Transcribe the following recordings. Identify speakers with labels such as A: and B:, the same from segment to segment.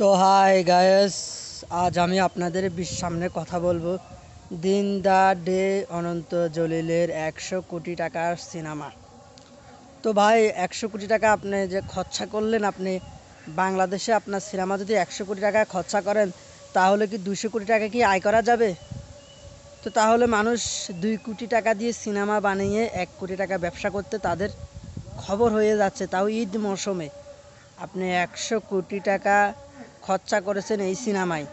A: তো high guys আজ আমি আপনাদের সামনে কথা বলবো দিন দা ডে অনন্ত জলিলের একশো কোটি টাকার সিনেমা তো ভাই একশো কোটি টাকা আপনি যে খরচা করলেন আপনি বাংলাদেশে আপনার সিনেমা যদি একশো কোটি টাকা খরচা করেন তাহলে কি দুশো কোটি টাকা কি আয় করা যাবে তো তাহলে মানুষ দুই কোটি টাকা দিয়ে সিনেমা বানিয়ে এক কোটি টাকা ব্যবসা করতে তাদের খবর হয়ে যাচ্ছে তাও ঈদ মৌসুমে আপনি একশো কোটি টাকা খরচা করেছেন এই সিনেমায়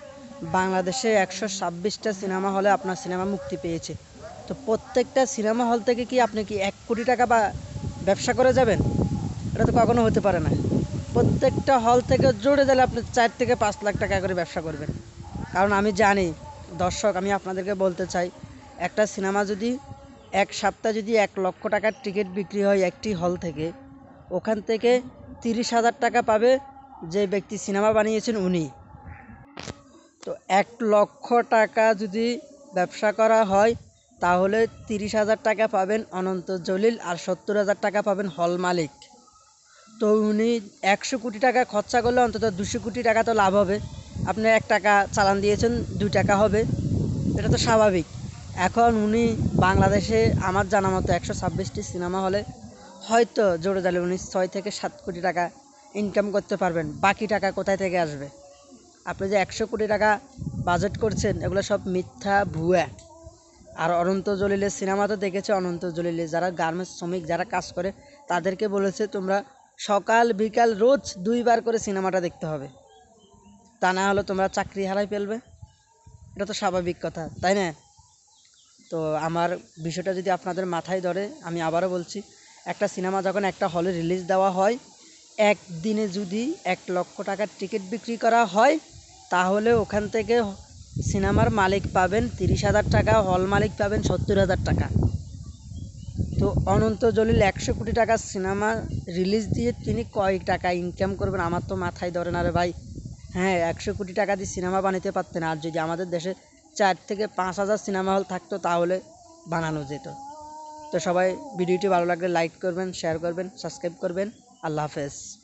A: বাংলাদেশে একশো ছাব্বিশটা সিনেমা হলে আপনার সিনেমা মুক্তি পেয়েছে তো প্রত্যেকটা সিনেমা হল থেকে কি আপনি কি এক কোটি টাকা বা ব্যবসা করে যাবেন এটা তো কখনো হতে পারে না প্রত্যেকটা হল থেকে জোরে দিলে আপনি চার থেকে পাঁচ লাখ টাকা করে ব্যবসা করবেন কারণ আমি জানি দর্শক আমি আপনাদেরকে বলতে চাই একটা সিনেমা যদি এক সপ্তাহ যদি এক লক্ষ টাকার টিকিট বিক্রি হয় একটি হল থেকে ওখান থেকে তিরিশ হাজার টাকা পাবে যে ব্যক্তি সিনেমা বানিয়েছেন উনি তো এক লক্ষ টাকা যদি ব্যবসা করা হয় তাহলে তিরিশ হাজার টাকা পাবেন অনন্ত জলিল আর সত্তর হাজার টাকা পাবেন হল মালিক তো উনি একশো কোটি টাকা খরচা করলে অন্তত দুশো কোটি টাকা তো লাভ হবে আপনি এক টাকা চালান দিয়েছেন দুই টাকা হবে এটা তো স্বাভাবিক এখন উনি বাংলাদেশে আমার জানা মতো একশো ছাব্বিশটি সিনেমা হলে হয়তো জোরে জালে উনি ছয় থেকে সাত কোটি টাকা ইনকাম করতে পারবেন বাকি টাকা কোথায় থেকে আসবে আপনি যে একশো কোটি টাকা বাজেট করছেন এগুলো সব মিথ্যা ভুয়া আর অনন্ত জলিলের সিনেমা তো দেখেছে অনন্ত জলিলে যারা গার্মেন্টস শ্রমিক যারা কাজ করে তাদেরকে বলেছে তোমরা সকাল বিকাল রোজ দুইবার করে সিনেমাটা দেখতে হবে তা না হলে তোমরা চাকরি হারাই ফেলবে এটা তো স্বাভাবিক কথা তাই না তো আমার বিষয়টা যদি আপনাদের মাথায় ধরে আমি আবারও বলছি একটা সিনেমা যখন একটা হলে রিলিজ দেওয়া হয় এক দিনে যদি এক লক্ষ টাকার টিকিট বিক্রি করা হয় তাহলে ওখান থেকে সিনেমার মালিক পাবেন তিরিশ হাজার টাকা হল মালিক পাবেন সত্তর হাজার টাকা তো অনন্ত জলিল একশো কোটি টাকার সিনেমা রিলিজ দিয়ে তিনি কয়েক টাকা ইনকাম করবেন আমার তো মাথায় ধরে না রে ভাই হ্যাঁ একশো কোটি টাকা দিয়ে সিনেমা বানাতে পারতেন আর যদি আমাদের দেশে চার থেকে পাঁচ হাজার সিনেমা হল থাকতো তাহলে বানানো যেত তো সবাই ভিডিওটি ভালো লাগলে লাইক করবেন শেয়ার করবেন সাবস্ক্রাইব করবেন Allah lovers.